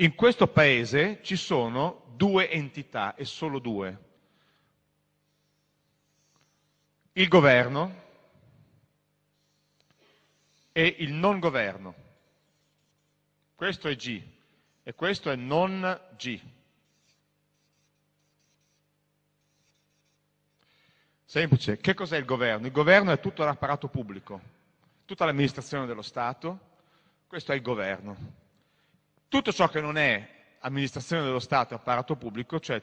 In questo paese ci sono due entità e solo due. Il governo e il non governo. Questo è G e questo è non G. Semplice, che cos'è il governo? Il governo è tutto l'apparato pubblico, tutta l'amministrazione dello Stato, questo è il governo tutto ciò che non è amministrazione dello Stato, e apparato pubblico, cioè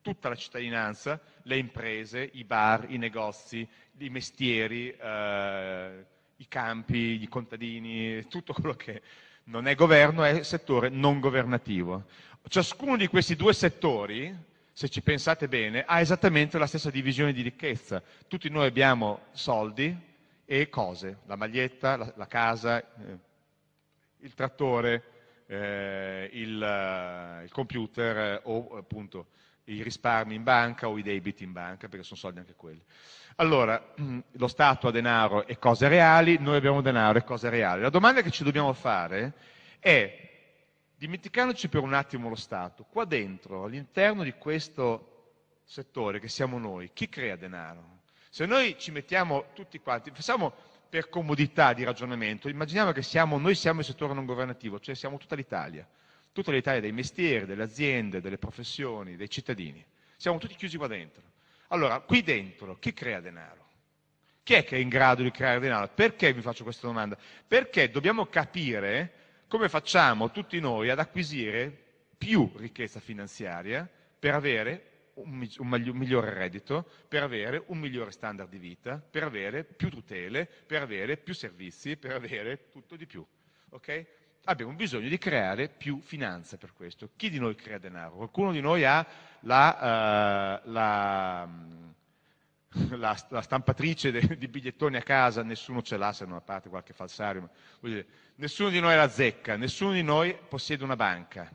tutta la cittadinanza, le imprese, i bar, i negozi, i mestieri, eh, i campi, i contadini, tutto quello che non è governo è settore non governativo. Ciascuno di questi due settori, se ci pensate bene, ha esattamente la stessa divisione di ricchezza. Tutti noi abbiamo soldi e cose, la maglietta, la, la casa, eh, il trattore, eh, il, eh, il, computer eh, o appunto i risparmi in banca o i debiti in banca, perché sono soldi anche quelli. Allora, lo Stato ha denaro e cose reali, noi abbiamo denaro e cose reali. La domanda che ci dobbiamo fare è, dimenticandoci per un attimo lo Stato, qua dentro, all'interno di questo settore che siamo noi, chi crea denaro? Se noi ci mettiamo tutti quanti, facciamo per comodità di ragionamento, immaginiamo che siamo, noi siamo il settore non governativo, cioè siamo tutta l'Italia, tutta l'Italia dei mestieri, delle aziende, delle professioni, dei cittadini. Siamo tutti chiusi qua dentro. Allora, qui dentro chi crea denaro? Chi è che è in grado di creare denaro? Perché vi faccio questa domanda? Perché dobbiamo capire come facciamo tutti noi ad acquisire più ricchezza finanziaria per avere un, un migliore reddito, per avere un migliore standard di vita, per avere più tutele, per avere più servizi, per avere tutto di più. Okay? Abbiamo bisogno di creare più finanza per questo. Chi di noi crea denaro? Qualcuno di noi ha la, uh, la, la, la stampatrice de, di bigliettoni a casa, nessuno ce l'ha se non a parte qualche falsario. Ma, dire, nessuno di noi ha la zecca, nessuno di noi possiede una banca.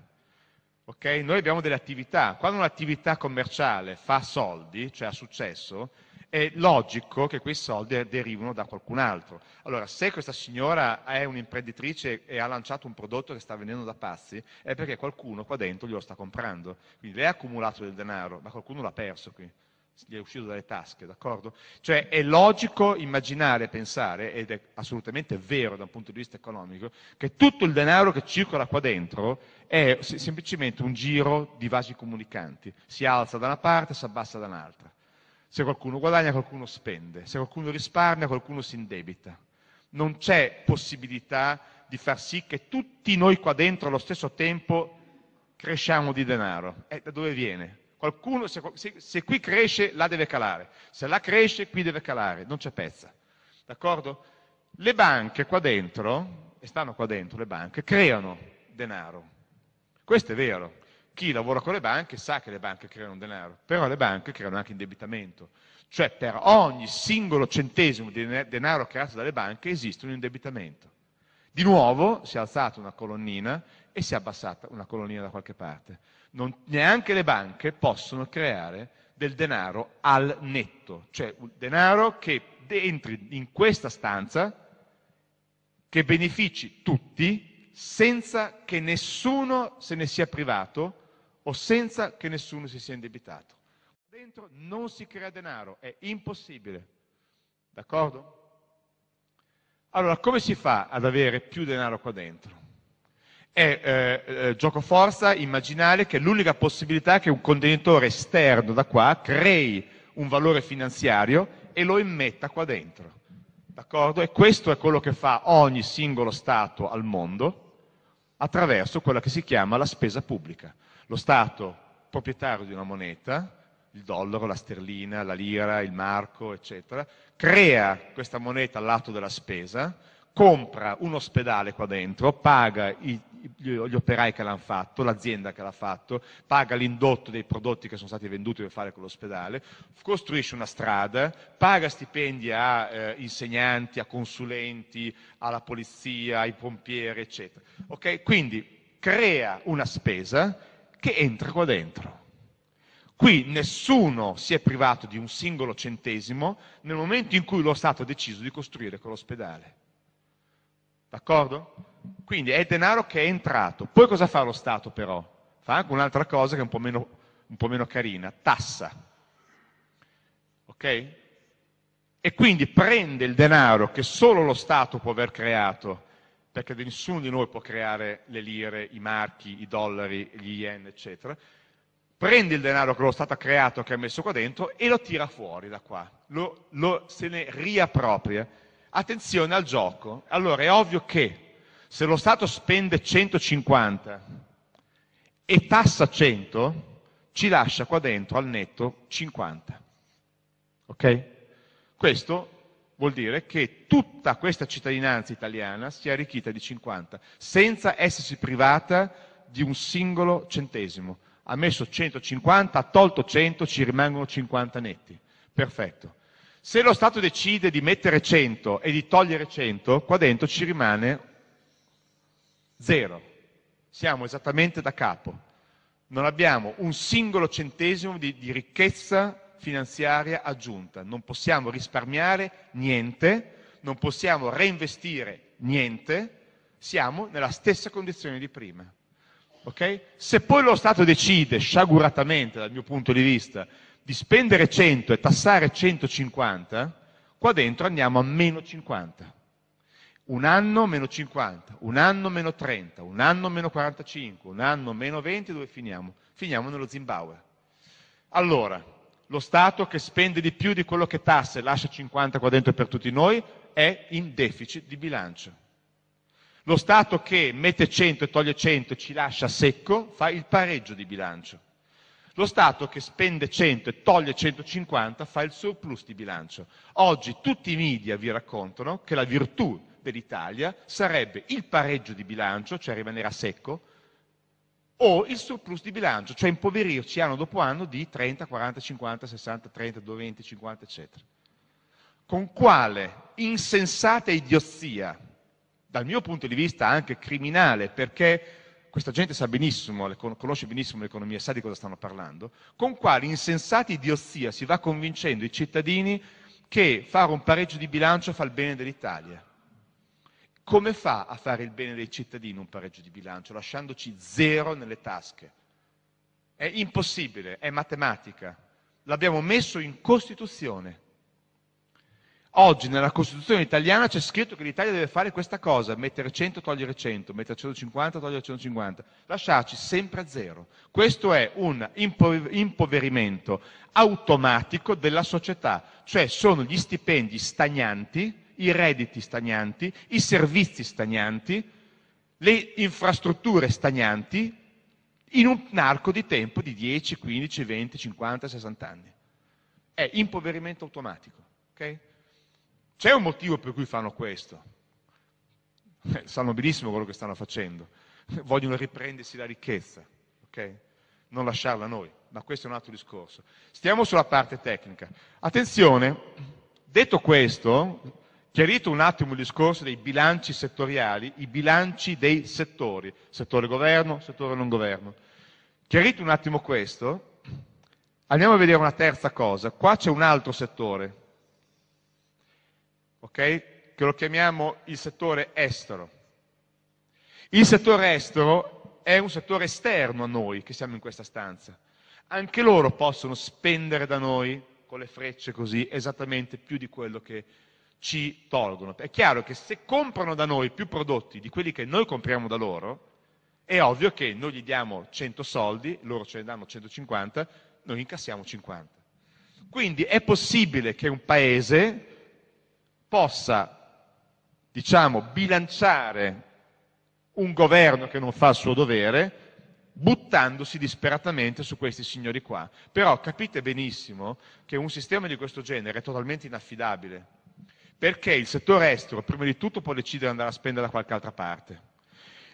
Okay? Noi abbiamo delle attività, quando un'attività commerciale fa soldi, cioè ha successo, è logico che quei soldi derivino da qualcun altro. Allora, se questa signora è un'imprenditrice e ha lanciato un prodotto che sta vendendo da pazzi, è perché qualcuno qua dentro glielo sta comprando. Quindi lei ha accumulato del denaro, ma qualcuno l'ha perso qui gli è uscito dalle tasche, d'accordo? Cioè è logico immaginare, pensare, ed è assolutamente vero da un punto di vista economico, che tutto il denaro che circola qua dentro è semplicemente un giro di vasi comunicanti, si alza da una parte, si abbassa da un'altra. Se qualcuno guadagna, qualcuno spende, se qualcuno risparmia, qualcuno si indebita. Non c'è possibilità di far sì che tutti noi qua dentro allo stesso tempo cresciamo di denaro. E eh, da dove viene? Qualcuno, se, se, se, qui cresce, là deve calare. Se là cresce, qui deve calare. Non c'è pezza. D'accordo? Le banche qua dentro, e stanno qua dentro le banche, creano denaro. Questo è vero. Chi lavora con le banche sa che le banche creano denaro, però le banche creano anche indebitamento. Cioè per ogni singolo centesimo di denaro creato dalle banche esiste un indebitamento. Di nuovo si è alzata una colonnina e si è abbassata una colonnina da qualche parte non, neanche le banche possono creare del denaro al netto, cioè un denaro che entri in questa stanza, che benefici tutti, senza che nessuno se ne sia privato o senza che nessuno si sia indebitato. Dentro non si crea denaro, è impossibile. D'accordo? Allora, come si fa ad avere più denaro qua dentro? è eh, eh forza immaginare che l'unica possibilità è che un contenitore esterno da qua crei un valore finanziario e lo immetta qua dentro. D'accordo? E questo è quello che fa ogni singolo Stato al mondo attraverso quella che si chiama la spesa pubblica. Lo Stato proprietario di una moneta, il dollaro, la sterlina, la lira, il marco, eccetera, crea questa moneta all'atto della spesa, compra un ospedale qua dentro, paga i gli operai che l'hanno fatto, l'azienda che l'ha fatto, paga l'indotto dei prodotti che sono stati venduti per fare quell'ospedale, costruisce una strada, paga stipendi a eh, insegnanti, a consulenti, alla polizia, ai pompieri, eccetera. Okay? Quindi crea una spesa che entra qua dentro. Qui nessuno si è privato di un singolo centesimo nel momento in cui lo Stato ha deciso di costruire quell'ospedale. D'accordo? Quindi è denaro che è entrato. Poi cosa fa lo Stato però? Fa anche un'altra cosa che è un po' meno, un po meno carina, tassa. Ok? E quindi prende il denaro che solo lo Stato può aver creato, perché nessuno di noi può creare le lire, i marchi, i dollari, gli yen, eccetera, prende il denaro che lo Stato ha creato, che ha messo qua dentro, e lo tira fuori da qua, lo, lo, se ne riappropria. Attenzione al gioco. Allora, è ovvio che se lo Stato spende 150 e tassa 100, ci lascia qua dentro al netto 50. Ok? Questo vuol dire che tutta questa cittadinanza italiana si è arricchita di 50, senza essersi privata di un singolo centesimo. Ha messo 150, ha tolto 100, ci rimangono 50 netti. Perfetto. Se lo Stato decide di mettere 100 e di togliere 100, qua dentro ci rimane Zero. Siamo esattamente da capo. Non abbiamo un singolo centesimo di, di ricchezza finanziaria aggiunta. Non possiamo risparmiare niente, non possiamo reinvestire niente, siamo nella stessa condizione di prima. Okay? Se poi lo Stato decide, sciaguratamente dal mio punto di vista, di spendere 100 e tassare 150, qua dentro andiamo a meno 50 un anno meno 50, un anno meno 30, un anno meno 45, un anno meno 20, dove finiamo? Finiamo nello Zimbabwe. Allora, lo Stato che spende di più di quello che tasse e lascia 50 qua dentro per tutti noi è in deficit di bilancio. Lo Stato che mette 100 e toglie 100 e ci lascia secco fa il pareggio di bilancio. Lo Stato che spende 100 e toglie 150 fa il surplus di bilancio. Oggi tutti i media vi raccontano che la virtù dell'Italia sarebbe il pareggio di bilancio, cioè rimanere a secco, o il surplus di bilancio, cioè impoverirci anno dopo anno di 30, 40, 50, 60, 30, 20, 50, eccetera. Con quale insensata idiozia, dal mio punto di vista anche criminale, perché questa gente sa benissimo, conosce benissimo l'economia, sa di cosa stanno parlando, con quale insensata idiozia si va convincendo i cittadini che fare un pareggio di bilancio fa il bene dell'Italia. Come fa a fare il bene dei cittadini un pareggio di bilancio, lasciandoci zero nelle tasche? È impossibile, è matematica. L'abbiamo messo in Costituzione. Oggi nella Costituzione italiana c'è scritto che l'Italia deve fare questa cosa, mettere 100, togliere 100, mettere 150, togliere 150, lasciarci sempre a zero. Questo è un impoverimento automatico della società, cioè sono gli stipendi stagnanti i redditi stagnanti, i servizi stagnanti, le infrastrutture stagnanti in un arco di tempo di 10, 15, 20, 50, 60 anni. È impoverimento automatico. Okay? C'è un motivo per cui fanno questo. Eh, sanno benissimo quello che stanno facendo. Vogliono riprendersi la ricchezza, okay? non lasciarla a noi, ma questo è un altro discorso. Stiamo sulla parte tecnica. Attenzione, detto questo, Chiarito un attimo il discorso dei bilanci settoriali, i bilanci dei settori, settore governo, settore non governo. Chiarito un attimo questo, andiamo a vedere una terza cosa. Qua c'è un altro settore, okay? che lo chiamiamo il settore estero. Il settore estero è un settore esterno a noi che siamo in questa stanza. Anche loro possono spendere da noi, con le frecce così, esattamente più di quello che ci tolgono. È chiaro che se comprano da noi più prodotti di quelli che noi compriamo da loro, è ovvio che noi gli diamo 100 soldi, loro ce ne danno 150, noi incassiamo 50. Quindi è possibile che un paese possa, diciamo, bilanciare un governo che non fa il suo dovere, buttandosi disperatamente su questi signori qua. Però capite benissimo che un sistema di questo genere è totalmente inaffidabile, perché il settore estero prima di tutto può decidere di andare a spendere da qualche altra parte.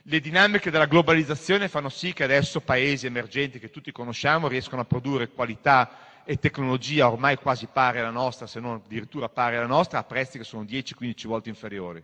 Le dinamiche della globalizzazione fanno sì che adesso paesi emergenti che tutti conosciamo riescano a produrre qualità e tecnologia ormai quasi pari alla nostra, se non addirittura pari alla nostra, a prezzi che sono 10-15 volte inferiori.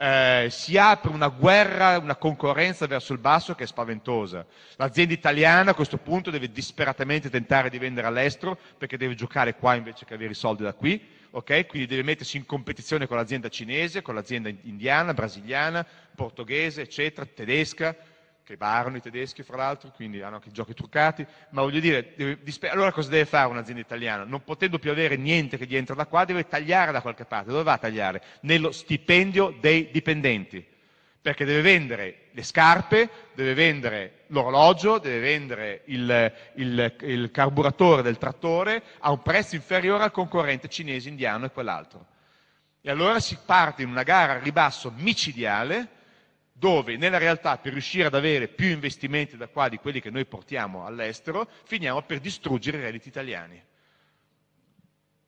Eh, si apre una guerra, una concorrenza verso il basso che è spaventosa. L'azienda italiana a questo punto deve disperatamente tentare di vendere all'estero perché deve giocare qua invece che avere i soldi da qui okay? quindi deve mettersi in competizione con l'azienda cinese, con l'azienda indiana, brasiliana, portoghese, eccetera, tedesca, che barano i tedeschi fra l'altro, quindi hanno anche i giochi truccati, ma voglio dire, deve, allora cosa deve fare un'azienda italiana? Non potendo più avere niente che gli entra da qua, deve tagliare da qualche parte, dove va a tagliare? Nello stipendio dei dipendenti perché deve vendere le scarpe, deve vendere l'orologio, deve vendere il, il, il carburatore del trattore a un prezzo inferiore al concorrente cinese, indiano e quell'altro. E allora si parte in una gara a ribasso micidiale dove nella realtà per riuscire ad avere più investimenti da qua di quelli che noi portiamo all'estero, finiamo per distruggere i redditi italiani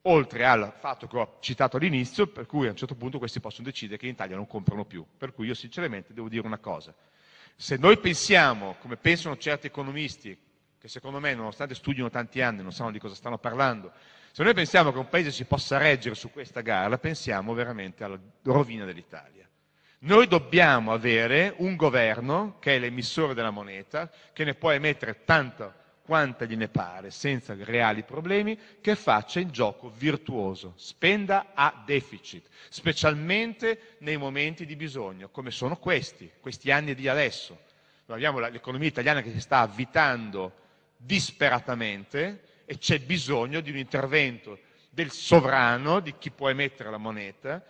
oltre al fatto che ho citato all'inizio, per cui a un certo punto questi possono decidere che in Italia non comprano più. Per cui io sinceramente devo dire una cosa. Se noi pensiamo, come pensano certi economisti, che secondo me, nonostante studiano tanti anni, non sanno di cosa stanno parlando, se noi pensiamo che un paese si possa reggere su questa gara, pensiamo veramente alla rovina dell'Italia. Noi dobbiamo avere un governo che è l'emissore della moneta, che ne può emettere tanto quanta gliene pare, senza reali problemi, che faccia il gioco virtuoso, spenda a deficit, specialmente nei momenti di bisogno, come sono questi, questi anni di adesso. Noi abbiamo l'economia italiana che si sta avvitando disperatamente e c'è bisogno di un intervento del sovrano, di chi può emettere la moneta,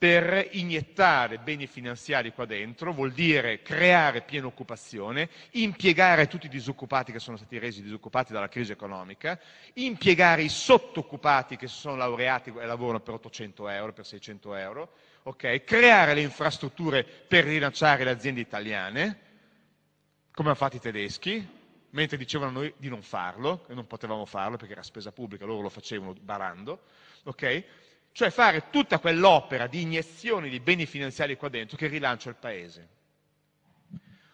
per iniettare beni finanziari qua dentro, vuol dire creare piena occupazione, impiegare tutti i disoccupati che sono stati resi disoccupati dalla crisi economica, impiegare i sottoccupati che si sono laureati e lavorano per 800 euro, per 600 euro, okay? creare le infrastrutture per rilanciare le aziende italiane, come hanno fatto i tedeschi, mentre dicevano a noi di non farlo, e non potevamo farlo perché era spesa pubblica, loro lo facevano barando, okay? cioè fare tutta quell'opera di iniezione di beni finanziari qua dentro che rilancia il paese.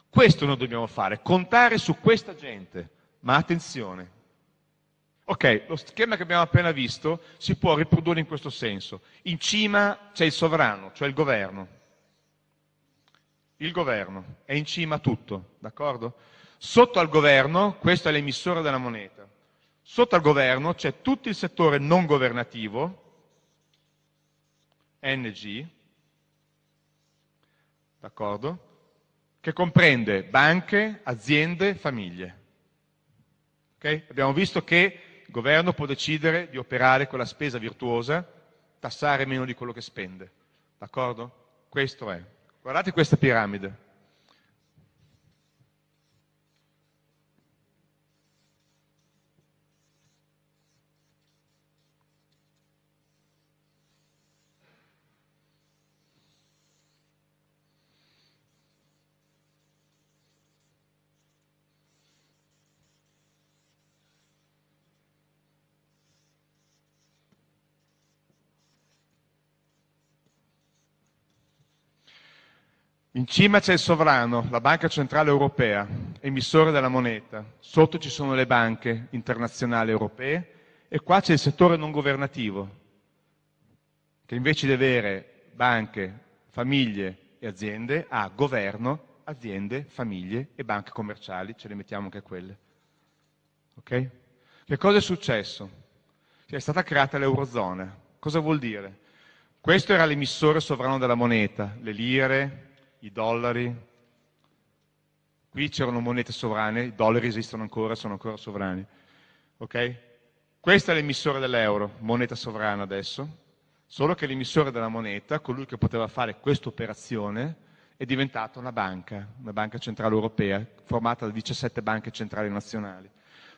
Questo noi dobbiamo fare, contare su questa gente, ma attenzione. Ok, lo schema che abbiamo appena visto si può riprodurre in questo senso. In cima c'è il sovrano, cioè il governo. Il governo è in cima a tutto, d'accordo? Sotto al governo, questo è l'emissore della moneta, sotto al governo c'è tutto il settore non governativo, NG, d'accordo? Che comprende banche, aziende, famiglie. Okay? Abbiamo visto che il governo può decidere di operare con la spesa virtuosa, tassare meno di quello che spende. D'accordo? Questo è. Guardate questa piramide. In cima c'è il sovrano, la Banca Centrale Europea, emissore della moneta. Sotto ci sono le banche internazionali europee e qua c'è il settore non governativo, che invece di avere banche, famiglie e aziende, ha governo, aziende, famiglie e banche commerciali, ce le mettiamo anche quelle. Okay? Che cosa è successo? È stata creata l'Eurozona. Cosa vuol dire? Questo era l'emissore sovrano della moneta, le lire, i dollari. Qui c'erano monete sovrane, i dollari esistono ancora, sono ancora sovrani. Okay? Questo è l'emissore dell'euro, moneta sovrana adesso, solo che l'emissore della moneta, colui che poteva fare questa operazione, è diventata una banca, una banca centrale europea, formata da 17 banche centrali nazionali.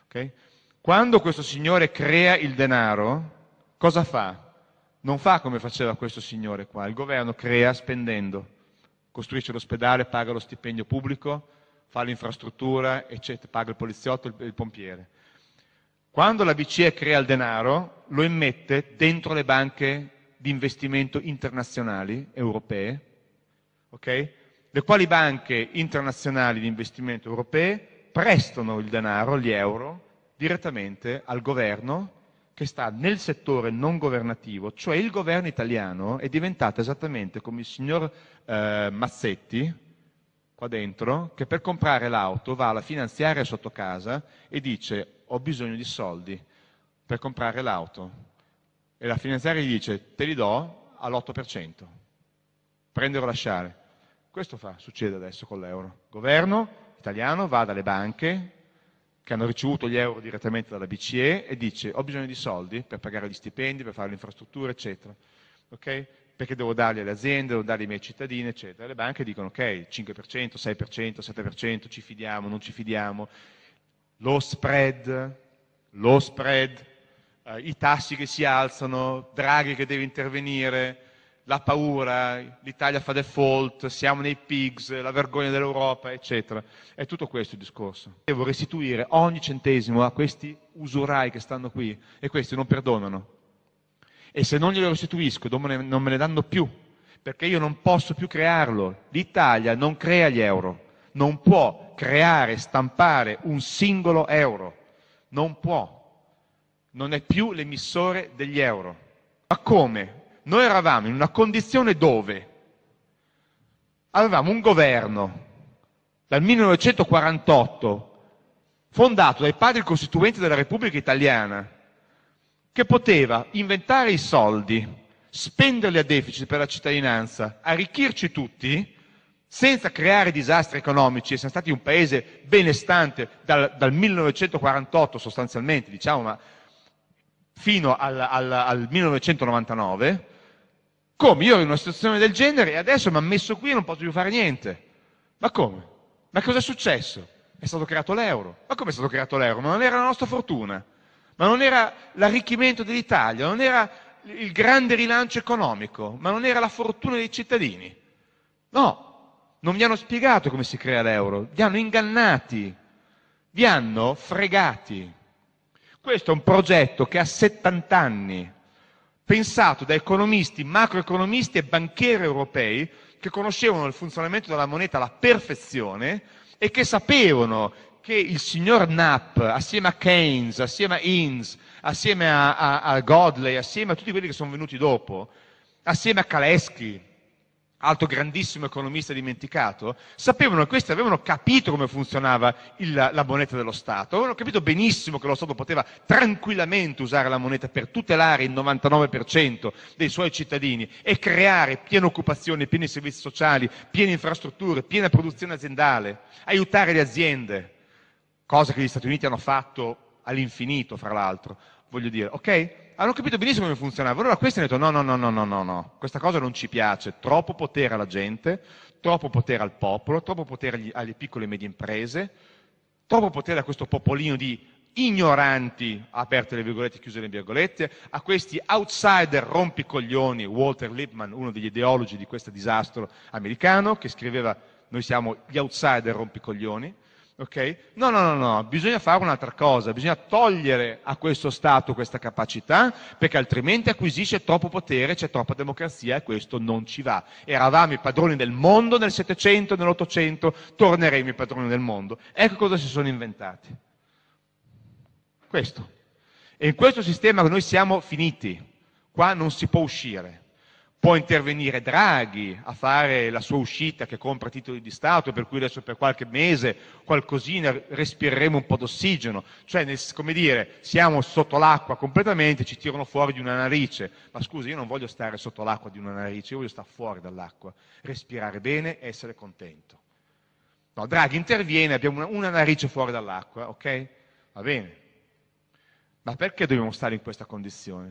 Okay? Quando questo signore crea il denaro, cosa fa? Non fa come faceva questo signore qua, il governo crea spendendo costruisce l'ospedale, paga lo stipendio pubblico, fa l'infrastruttura, eccetera, paga il poliziotto, il, il pompiere. Quando la BCE crea il denaro, lo immette dentro le banche di investimento internazionali europee, okay? le quali banche internazionali di investimento europee prestano il denaro, gli euro, direttamente al governo che sta nel settore non governativo, cioè il governo italiano è diventato esattamente come il signor eh, Mazzetti, qua dentro, che per comprare l'auto va alla finanziaria sotto casa e dice ho bisogno di soldi per comprare l'auto. E la finanziaria gli dice te li do all'8%, prendere o lasciare. Questo fa, succede adesso con l'euro. Il governo italiano va dalle banche, che hanno ricevuto gli euro direttamente dalla BCE e dice ho bisogno di soldi per pagare gli stipendi, per fare le infrastrutture, eccetera. Okay? Perché devo darli alle aziende, devo darli ai miei cittadini, eccetera. Le banche dicono ok, 5%, 6%, 7%, ci fidiamo, non ci fidiamo. Lo spread, lo spread, eh, i tassi che si alzano, Draghi che deve intervenire, la paura, l'Italia fa default, siamo nei pigs, la vergogna dell'Europa, eccetera. È tutto questo il discorso. Devo restituire ogni centesimo a questi usurai che stanno qui e questi non perdonano. E se non glielo restituisco, non me ne danno più, perché io non posso più crearlo. L'Italia non crea gli euro, non può creare, stampare un singolo euro, non può. Non è più l'emissore degli euro. Ma come? Noi eravamo in una condizione dove avevamo un governo dal 1948 fondato dai padri costituenti della Repubblica Italiana che poteva inventare i soldi, spenderli a deficit per la cittadinanza, arricchirci tutti senza creare disastri economici, e siamo stati un paese benestante dal, dal 1948 sostanzialmente, diciamo, ma fino al, al, al 1999, come? Io ero in una situazione del genere e adesso mi ha messo qui e non posso più fare niente. Ma come? Ma cosa è successo? È stato creato l'euro. Ma come è stato creato l'euro? Ma non era la nostra fortuna, ma non era l'arricchimento dell'Italia, non era il grande rilancio economico, ma non era la fortuna dei cittadini. No, non vi hanno spiegato come si crea l'euro, vi hanno ingannati, vi hanno fregati. Questo è un progetto che ha 70 anni, pensato da economisti, macroeconomisti e banchieri europei che conoscevano il funzionamento della moneta alla perfezione e che sapevano che il signor Knapp, assieme a Keynes, assieme a Inns, assieme a, a, a Godley, assieme a tutti quelli che sono venuti dopo, assieme a Kaleschi, altro grandissimo economista dimenticato, sapevano che questi avevano capito come funzionava il, la moneta dello Stato, avevano capito benissimo che lo Stato poteva tranquillamente usare la moneta per tutelare il 99% dei suoi cittadini e creare piena occupazione, pieni servizi sociali, piene infrastrutture, piena produzione aziendale, aiutare le aziende, cosa che gli Stati Uniti hanno fatto all'infinito, fra l'altro. Voglio dire, ok? hanno capito benissimo come funzionava. Allora questi hanno detto no, no, no, no, no, no, questa cosa non ci piace, troppo potere alla gente, troppo potere al popolo, troppo potere agli, alle piccole e medie imprese, troppo potere a questo popolino di ignoranti, aperte le virgolette, chiuse le virgolette, a questi outsider rompicoglioni, Walter Lippmann, uno degli ideologi di questo disastro americano, che scriveva noi siamo gli outsider rompicoglioni, Okay? No, no, no, no, bisogna fare un'altra cosa, bisogna togliere a questo Stato questa capacità perché altrimenti acquisisce troppo potere, c'è troppa democrazia e questo non ci va. Eravamo i padroni del mondo nel Settecento, nell'Ottocento, torneremo i padroni del mondo. Ecco cosa si sono inventati. Questo. E in questo sistema noi siamo finiti, qua non si può uscire può intervenire Draghi a fare la sua uscita che compra titoli di Stato, per cui adesso per qualche mese qualcosina respireremo un po' d'ossigeno, cioè nel, come dire, siamo sotto l'acqua completamente, ci tirano fuori di una narice, ma scusa io non voglio stare sotto l'acqua di una narice, io voglio stare fuori dall'acqua, respirare bene e essere contento. No, Draghi interviene, abbiamo una, una narice fuori dall'acqua, ok? Va bene. Ma perché dobbiamo stare in questa condizione?